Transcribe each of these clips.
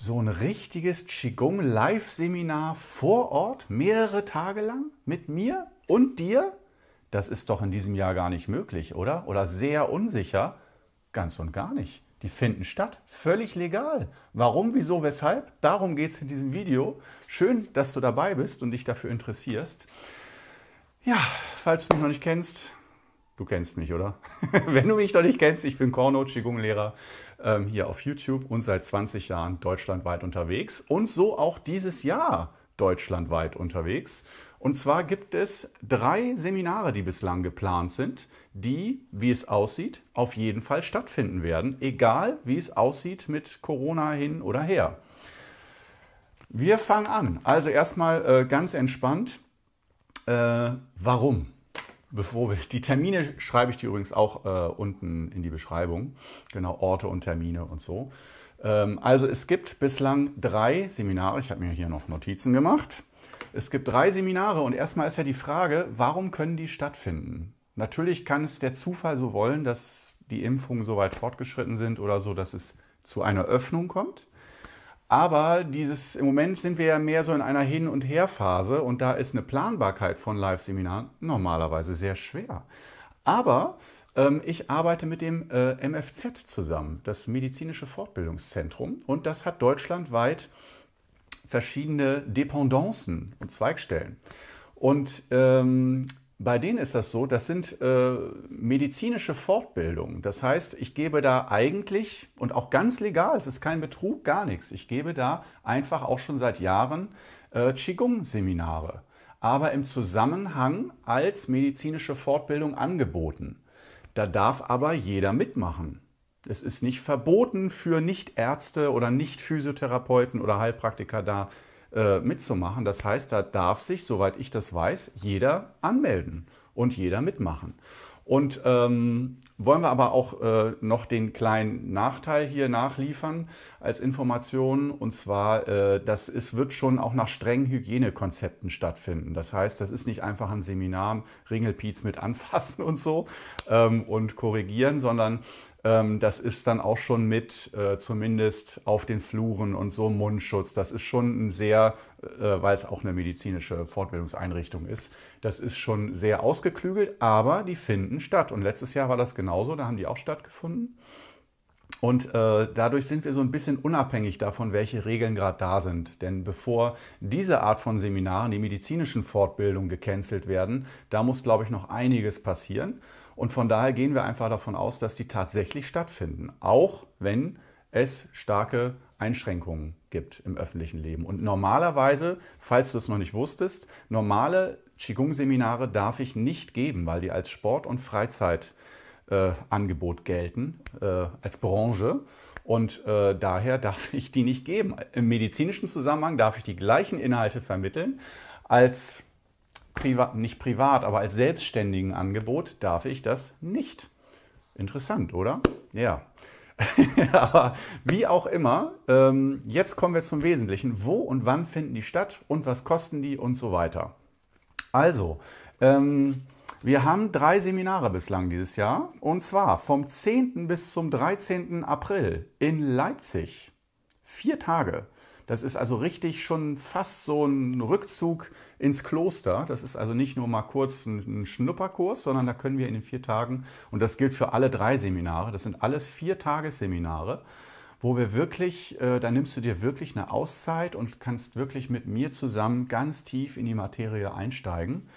so ein richtiges Qigong Live-Seminar vor Ort, mehrere Tage lang mit mir und dir? Das ist doch in diesem Jahr gar nicht möglich, oder? Oder sehr unsicher? Ganz und gar nicht. Die finden statt, völlig legal. Warum, wieso, weshalb? Darum geht es in diesem Video. Schön, dass du dabei bist und dich dafür interessierst. Ja, falls du mich noch nicht kennst, du kennst mich, oder? Wenn du mich noch nicht kennst, ich bin Korno, Qigong-Lehrer ähm, hier auf YouTube und seit 20 Jahren deutschlandweit unterwegs und so auch dieses Jahr deutschlandweit unterwegs. Und zwar gibt es drei Seminare, die bislang geplant sind, die, wie es aussieht, auf jeden Fall stattfinden werden, egal wie es aussieht mit Corona hin oder her. Wir fangen an. Also erstmal äh, ganz entspannt. Äh, warum? bevor wir die Termine schreibe ich dir übrigens auch äh, unten in die Beschreibung. Genau, Orte und Termine und so. Ähm, also es gibt bislang drei Seminare. Ich habe mir hier noch Notizen gemacht. Es gibt drei Seminare und erstmal ist ja die Frage, warum können die stattfinden? Natürlich kann es der Zufall so wollen, dass die Impfungen so weit fortgeschritten sind oder so, dass es zu einer Öffnung kommt. Aber dieses, im Moment sind wir ja mehr so in einer Hin- und Her-Phase und da ist eine Planbarkeit von Live-Seminaren normalerweise sehr schwer. Aber ähm, ich arbeite mit dem äh, MFZ zusammen, das Medizinische Fortbildungszentrum, und das hat deutschlandweit verschiedene Dependancen und Zweigstellen. Und ähm, bei denen ist das so, das sind äh, medizinische Fortbildungen. Das heißt, ich gebe da eigentlich und auch ganz legal, es ist kein Betrug, gar nichts. Ich gebe da einfach auch schon seit Jahren äh, Qigong-Seminare, aber im Zusammenhang als medizinische Fortbildung angeboten. Da darf aber jeder mitmachen. Es ist nicht verboten für Nichtärzte oder Nicht-Physiotherapeuten oder Heilpraktiker da äh, mitzumachen. Das heißt, da darf sich, soweit ich das weiß, jeder anmelden und jeder mitmachen. Und ähm, wollen wir aber auch äh, noch den kleinen Nachteil hier nachliefern als Information. Und zwar, äh, das ist, wird schon auch nach strengen Hygienekonzepten stattfinden. Das heißt, das ist nicht einfach ein Seminar, Ringelpiez mit anfassen und so ähm, und korrigieren, sondern ähm, das ist dann auch schon mit äh, zumindest auf den Fluren und so Mundschutz. Das ist schon ein sehr, äh, weil es auch eine medizinische Fortbildungseinrichtung ist, das ist schon sehr ausgeklügelt, aber die finden statt. Und letztes Jahr war das genau genauso, da haben die auch stattgefunden. Und äh, dadurch sind wir so ein bisschen unabhängig davon, welche Regeln gerade da sind. Denn bevor diese Art von Seminaren, die medizinischen Fortbildungen, gecancelt werden, da muss, glaube ich, noch einiges passieren. Und von daher gehen wir einfach davon aus, dass die tatsächlich stattfinden, auch wenn es starke Einschränkungen gibt im öffentlichen Leben. Und normalerweise, falls du es noch nicht wusstest, normale Qigong-Seminare darf ich nicht geben, weil die als Sport- und Freizeit äh, Angebot gelten äh, als Branche. Und äh, daher darf ich die nicht geben. Im medizinischen Zusammenhang darf ich die gleichen Inhalte vermitteln als privat, nicht privat, aber als selbstständigen Angebot darf ich das nicht. Interessant, oder? Ja. aber wie auch immer, ähm, jetzt kommen wir zum Wesentlichen. Wo und wann finden die statt und was kosten die und so weiter. Also, ähm, wir haben drei Seminare bislang dieses Jahr und zwar vom 10. bis zum 13. April in Leipzig. Vier Tage. Das ist also richtig schon fast so ein Rückzug ins Kloster. Das ist also nicht nur mal kurz ein Schnupperkurs, sondern da können wir in den vier Tagen, und das gilt für alle drei Seminare, das sind alles vier Tagesseminare, wo wir wirklich, äh, da nimmst du dir wirklich eine Auszeit und kannst wirklich mit mir zusammen ganz tief in die Materie einsteigen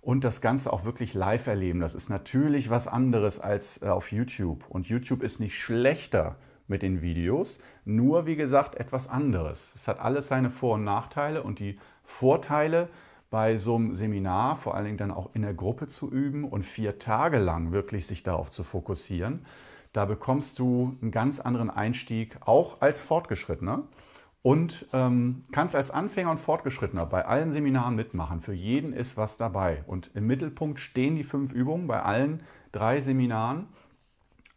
und das Ganze auch wirklich live erleben. Das ist natürlich was anderes als äh, auf YouTube. Und YouTube ist nicht schlechter mit den Videos, nur wie gesagt etwas anderes. Es hat alles seine Vor- und Nachteile und die Vorteile bei so einem Seminar, vor allen Dingen dann auch in der Gruppe zu üben und vier Tage lang wirklich sich darauf zu fokussieren, da bekommst du einen ganz anderen Einstieg, auch als Fortgeschrittener und ähm, kannst als Anfänger und Fortgeschrittener bei allen Seminaren mitmachen. Für jeden ist was dabei. Und im Mittelpunkt stehen die fünf Übungen bei allen drei Seminaren.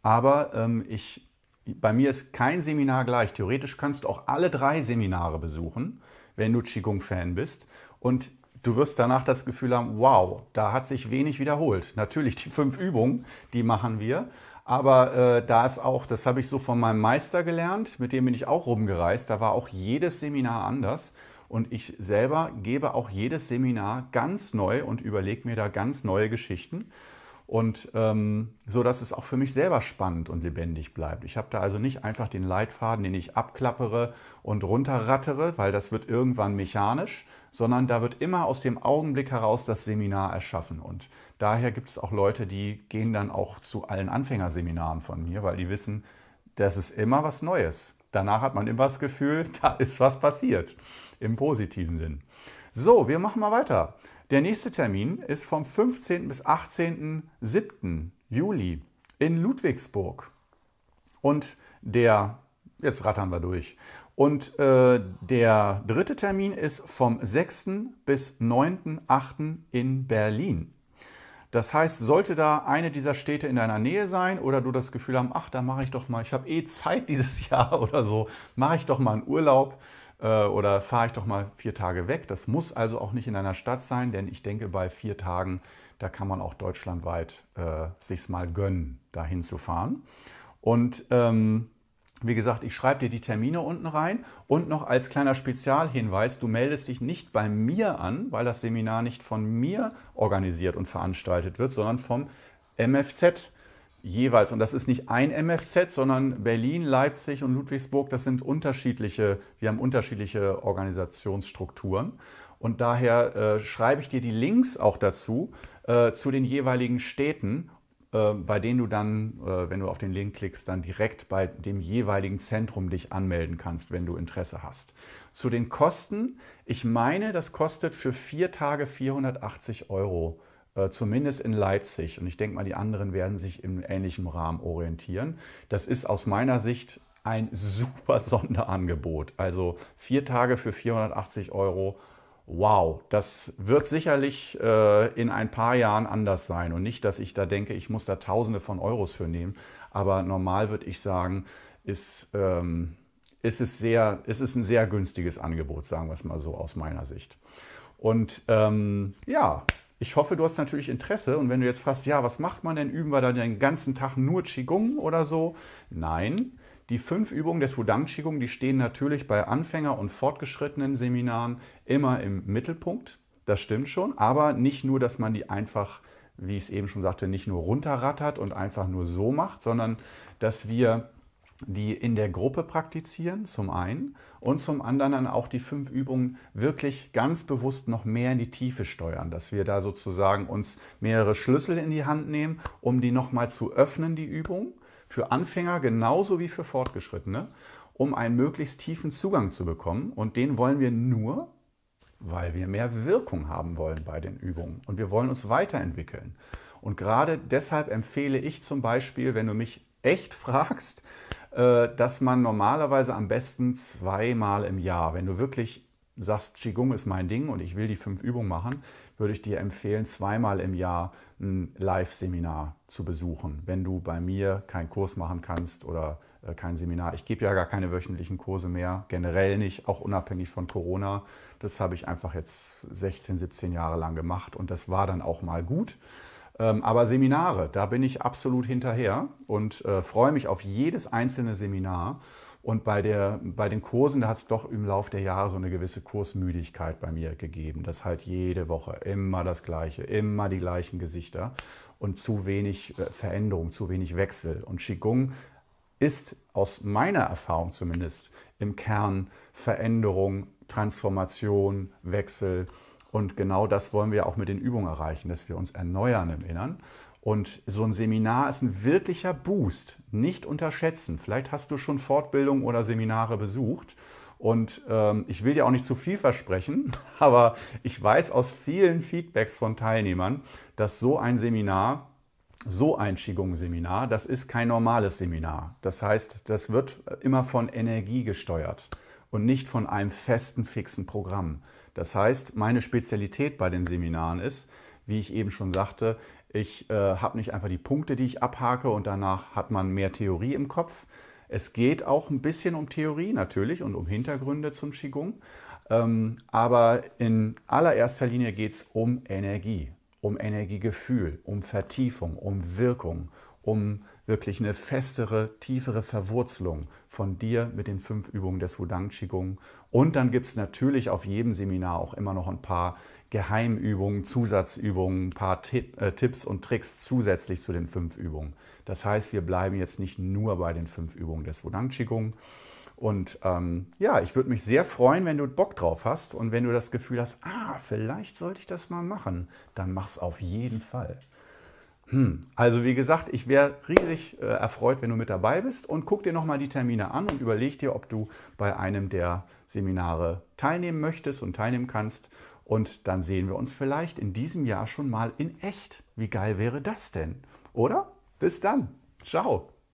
Aber ähm, ich, bei mir ist kein Seminar gleich. Theoretisch kannst du auch alle drei Seminare besuchen, wenn du Qigong-Fan bist. Und du wirst danach das Gefühl haben, wow, da hat sich wenig wiederholt. Natürlich die fünf Übungen, die machen wir. Aber äh, da ist auch, das habe ich so von meinem Meister gelernt, mit dem bin ich auch rumgereist. Da war auch jedes Seminar anders. Und ich selber gebe auch jedes Seminar ganz neu und überlege mir da ganz neue Geschichten. Und ähm, so, dass es auch für mich selber spannend und lebendig bleibt. Ich habe da also nicht einfach den Leitfaden, den ich abklappere und runterrattere, weil das wird irgendwann mechanisch, sondern da wird immer aus dem Augenblick heraus das Seminar erschaffen. Und daher gibt es auch Leute, die gehen dann auch zu allen Anfängerseminaren von mir, weil die wissen, das ist immer was Neues. Danach hat man immer das Gefühl, da ist was passiert. Im positiven Sinn. So, wir machen mal weiter. Der nächste Termin ist vom 15. bis 18.07. Juli in Ludwigsburg. Und der, jetzt rattern wir durch. Und äh, der dritte Termin ist vom 6. bis 9.08. in Berlin. Das heißt, sollte da eine dieser Städte in deiner Nähe sein oder du das Gefühl haben, ach, da mache ich doch mal, ich habe eh Zeit dieses Jahr oder so, mache ich doch mal einen Urlaub, äh, oder fahre ich doch mal vier Tage weg. Das muss also auch nicht in einer Stadt sein, denn ich denke, bei vier Tagen, da kann man auch deutschlandweit äh, sich's mal gönnen, dahin zu fahren. Und ähm, wie gesagt, ich schreibe dir die Termine unten rein und noch als kleiner Spezialhinweis, du meldest dich nicht bei mir an, weil das Seminar nicht von mir organisiert und veranstaltet wird, sondern vom MFZ jeweils, und das ist nicht ein MFZ, sondern Berlin, Leipzig und Ludwigsburg, das sind unterschiedliche, wir haben unterschiedliche Organisationsstrukturen. Und daher äh, schreibe ich dir die Links auch dazu äh, zu den jeweiligen Städten, äh, bei denen du dann, äh, wenn du auf den Link klickst, dann direkt bei dem jeweiligen Zentrum dich anmelden kannst, wenn du Interesse hast. Zu den Kosten, ich meine, das kostet für vier Tage 480 Euro äh, zumindest in Leipzig. Und ich denke mal, die anderen werden sich im ähnlichen Rahmen orientieren. Das ist aus meiner Sicht ein super Sonderangebot. Also vier Tage für 480 Euro. Wow, das wird sicherlich äh, in ein paar Jahren anders sein. Und nicht, dass ich da denke, ich muss da Tausende von Euros für nehmen. Aber normal würde ich sagen, ist, ähm, ist, es sehr, ist es ein sehr günstiges Angebot, sagen wir es mal so aus meiner Sicht. Und ähm, ja, ich hoffe, du hast natürlich Interesse und wenn du jetzt fragst, ja, was macht man denn? Üben wir dann den ganzen Tag nur Qigong oder so? Nein, die fünf Übungen des Wudang Qigong, die stehen natürlich bei Anfänger- und fortgeschrittenen Seminaren immer im Mittelpunkt. Das stimmt schon, aber nicht nur, dass man die einfach, wie ich es eben schon sagte, nicht nur runterrattert und einfach nur so macht, sondern dass wir die in der Gruppe praktizieren, zum einen, und zum anderen dann auch die fünf Übungen wirklich ganz bewusst noch mehr in die Tiefe steuern, dass wir da sozusagen uns mehrere Schlüssel in die Hand nehmen, um die nochmal zu öffnen, die Übung, für Anfänger genauso wie für Fortgeschrittene, um einen möglichst tiefen Zugang zu bekommen. Und den wollen wir nur, weil wir mehr Wirkung haben wollen bei den Übungen und wir wollen uns weiterentwickeln. Und gerade deshalb empfehle ich zum Beispiel, wenn du mich echt fragst, äh, dass man normalerweise am besten zweimal im Jahr, wenn du wirklich sagst, Qigong ist mein Ding und ich will die fünf Übungen machen, würde ich dir empfehlen, zweimal im Jahr ein Live-Seminar zu besuchen, wenn du bei mir keinen Kurs machen kannst oder äh, kein Seminar. Ich gebe ja gar keine wöchentlichen Kurse mehr, generell nicht, auch unabhängig von Corona. Das habe ich einfach jetzt 16, 17 Jahre lang gemacht und das war dann auch mal gut. Ähm, aber Seminare, da bin ich absolut hinterher und äh, freue mich auf jedes einzelne Seminar. Und bei, der, bei den Kursen, da hat es doch im Laufe der Jahre so eine gewisse Kursmüdigkeit bei mir gegeben. Das halt jede Woche immer das Gleiche, immer die gleichen Gesichter und zu wenig äh, Veränderung, zu wenig Wechsel. Und Qigong ist aus meiner Erfahrung zumindest im Kern Veränderung, Transformation, Wechsel und genau das wollen wir auch mit den Übungen erreichen, dass wir uns erneuern im Innern. Und so ein Seminar ist ein wirklicher Boost. Nicht unterschätzen. Vielleicht hast du schon Fortbildungen oder Seminare besucht. Und ähm, ich will dir auch nicht zu viel versprechen, aber ich weiß aus vielen Feedbacks von Teilnehmern, dass so ein Seminar, so ein Qigong-Seminar, das ist kein normales Seminar. Das heißt, das wird immer von Energie gesteuert und nicht von einem festen, fixen Programm. Das heißt, meine Spezialität bei den Seminaren ist, wie ich eben schon sagte, ich äh, habe nicht einfach die Punkte, die ich abhake und danach hat man mehr Theorie im Kopf. Es geht auch ein bisschen um Theorie natürlich und um Hintergründe zum Qigong. Ähm, aber in allererster Linie geht es um Energie, um Energiegefühl, um Vertiefung, um Wirkung, um wirklich eine festere, tiefere Verwurzelung von dir mit den fünf Übungen des Wudang Qigong. Und dann gibt es natürlich auf jedem Seminar auch immer noch ein paar Geheimübungen, Zusatzübungen, ein paar Tipp, äh, Tipps und Tricks zusätzlich zu den fünf Übungen. Das heißt, wir bleiben jetzt nicht nur bei den fünf Übungen des Wudang Qigong. Und ähm, ja, ich würde mich sehr freuen, wenn du Bock drauf hast und wenn du das Gefühl hast, ah, vielleicht sollte ich das mal machen, dann mach's auf jeden Fall. Hm. Also wie gesagt, ich wäre riesig äh, erfreut, wenn du mit dabei bist und guck dir nochmal die Termine an und überleg dir, ob du bei einem der Seminare teilnehmen möchtest und teilnehmen kannst. Und dann sehen wir uns vielleicht in diesem Jahr schon mal in echt. Wie geil wäre das denn? Oder? Bis dann. Ciao.